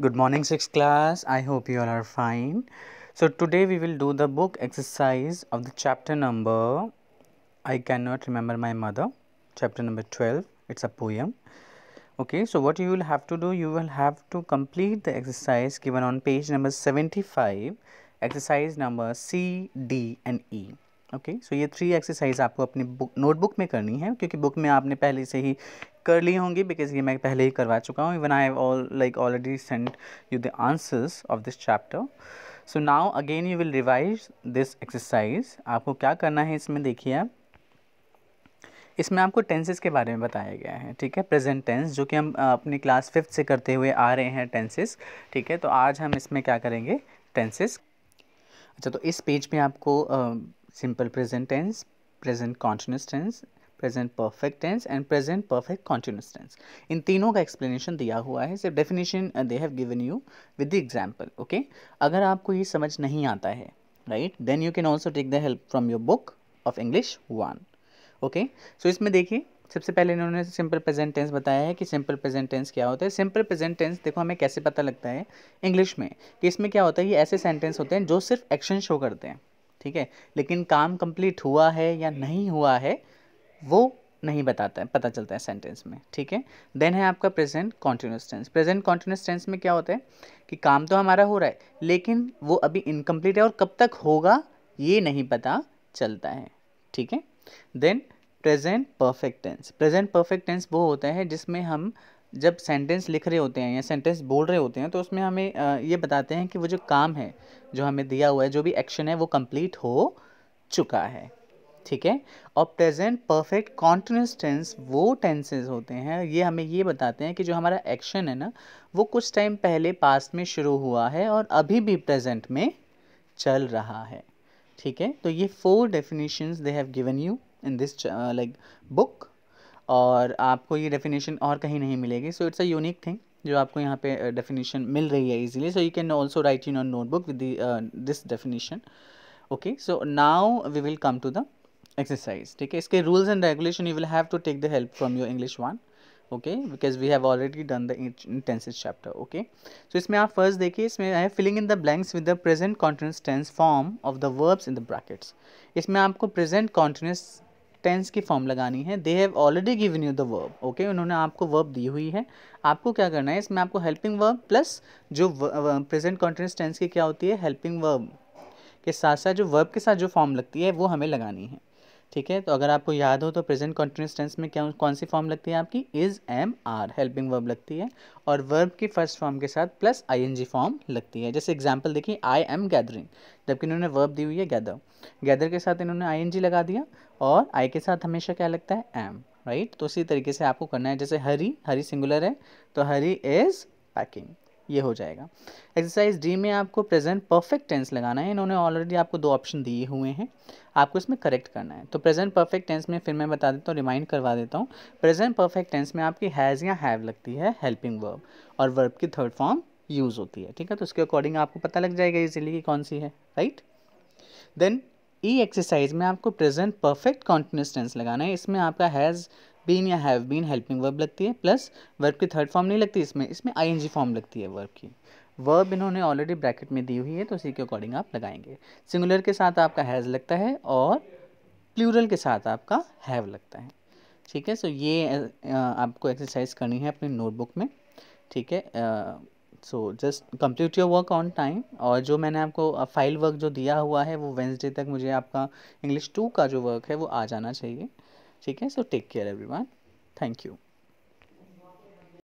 good morning 6th class i hope you all are fine so today we will do the book exercise of the chapter number i cannot remember my mother chapter number 12 it's a poem okay so what you will have to do you will have to complete the exercise given on page number 75 exercise number c d and e okay okay, so so ये three exercise आपको अपनी book notebook में करनी है क्योंकि book में आपने पहले से ही कर ली होंगी बिकॉज ये मैं पहले ही करवा चुका हूँ even I all like already send you the answers of this chapter so now again you will revise this exercise आपको क्या करना है इसमें देखिए आप इसमें आपको टेंसेस के बारे में बताया गया है ठीक है प्रेजेंट टेंस जो कि हम अपनी क्लास फिफ्थ से करते हुए आ रहे हैं टेंसेस ठीक है तो आज हम इसमें क्या करेंगे टेंसेस अच्छा तो इस पेज में आपको simple present tense present continuous tense present perfect tense and present perfect continuous tense इन तीनों का एक्सप्लेनेशन दिया हुआ है सिर्फ definition they have given you with the example okay अगर आपको ये समझ नहीं आता है right then you can also take the help from your book of English one okay so इसमें देखिए सबसे पहले इन्होंने सिंपल प्रेजेंट टेंस बताया है कि सिंपल प्रेजेंट टेंस क्या होता है सिंपल प्रेजेंट टेंस देखो हमें कैसे पता लगता है इंग्लिश में कि इसमें क्या होता है ये ऐसे सेंटेंस होते हैं जो सिर्फ एक्शन शो करते हैं ठीक है लेकिन काम कंप्लीट हुआ है या नहीं हुआ है वो नहीं बताता है पता चलता है सेंटेंस में ठीक है देन है आपका present continuous tense present continuous tense में क्या होता है कि काम तो हमारा हो रहा है लेकिन वो अभी इनकम्प्लीट है और कब तक होगा ये नहीं पता चलता है ठीक है then present perfect tense present perfect tense वो होता है जिसमें हम जब सेंटेंस लिख रहे होते हैं या सेंटेंस बोल रहे होते हैं तो उसमें हमें ये बताते हैं कि वो जो काम है जो हमें दिया हुआ है जो भी एक्शन है वो कंप्लीट हो चुका है ठीक है और प्रेजेंट परफेक्ट कॉन्टिन्यूस टेंस वो टेंसेज होते हैं ये हमें ये बताते हैं कि जो हमारा एक्शन है ना वो कुछ टाइम पहले पास्ट में शुरू हुआ है और अभी भी प्रेजेंट में चल रहा है ठीक है तो ये four definitions they have given you in this like book और आपको ये डेफिनेशन और कहीं नहीं मिलेगी so it's a unique thing जो आपको यहाँ पे डेफिनेशन uh, मिल रही है easily so you can also write in your notebook with this definition okay so now we will come to the exercise ठीक है इसके rules and regulation you will have to take the help from your English one okay because we have already done the intensive chapter okay so इसमें आप first देखिए इसमें है filling in the blanks with the present continuous tense form of the verbs in the brackets इसमें आपको present continuous tense की form लगानी है they have already given you the verb okay उन्होंने आपको वर्ब दी हुई है आपको क्या करना है इसमें आपको हेल्पिंग वर्ब प्लस जो प्रेजेंट कॉन्टिन्यूस टेंस की क्या होती है हेल्पिंग वर्ब के साथ साथ जो वर्ब के साथ जो फॉर्म लगती है वो हमें लगानी है ठीक है तो अगर आपको याद हो तो प्रेजेंट कॉन्टिन्यूस टेंस में क्या कौन सी फॉर्म लगती है आपकी is am are helping verb लगती है और वर्ब की फर्स्ट फॉर्म के साथ प्लस आईएनजी फॉर्म लगती है जैसे एग्जांपल देखिए आई एम गैदरिंग जबकि इन्होंने वर्ब दी हुई है गैदर गैदर के साथ इन्होंने जी लगा दिया और आई के साथ हमेशा क्या लगता है एम राइट right? तो उसी तरीके से आपको करना है जैसे हरी हरी सिंगुलर है तो हरी इज़ पैकिंग ये हो जाएगा एक्सरसाइज डी में आपको प्रेजेंट परफेक्ट टेंस लगाना है इन्होंने ऑलरेडी आपको दो ऑप्शन दिए हुए हैं आपको इसमें करेक्ट करना है तो प्रेजेंट परफेक्ट टेंस में फिर मैं बता देता हूँ रिमाइंड करवा देता हूँ प्रेजेंट परफेक्ट टेंस में आपकी हैज़ या हैव लगती है हेल्पिंग वर्ब और वर्ब की थर्ड फॉर्म यूज़ होती है ठीक है तो उसके अकॉर्डिंग आपको पता लग जाएगा इजीली कि कौन सी है राइट देन ई एक्सरसाइज में आपको प्रेजेंट परफेक्ट कॉन्टिन्यूस टेंस लगाना है इसमें आपका हैज़ बीन या हैव बीन हेल्पिंग वर्ब लगती है प्लस वर्ब की थर्ड फॉर्म नहीं लगती इसमें इसमें आई एन जी फॉर्म लगती है वर्ब की वर्ब इन्होंने ऑलरेडी ब्रैकेट में दी हुई है तो उसी के अकॉर्डिंग आप लगाएंगे सिंगुलर के साथ आपका हैज़ लगता है और प्लूरल के साथ आपका हैव लगता है ठीक है सो ये आपको एक्सरसाइज करनी है अपनी नोटबुक में ठीक है so just complete your work on time और जो मैंने आपको फाइल वर्क जो दिया हुआ है वो वेंसडे तक मुझे आपका इंग्लिश टू का जो वर्क है वो आ जाना चाहिए ठीक है so take care everyone thank you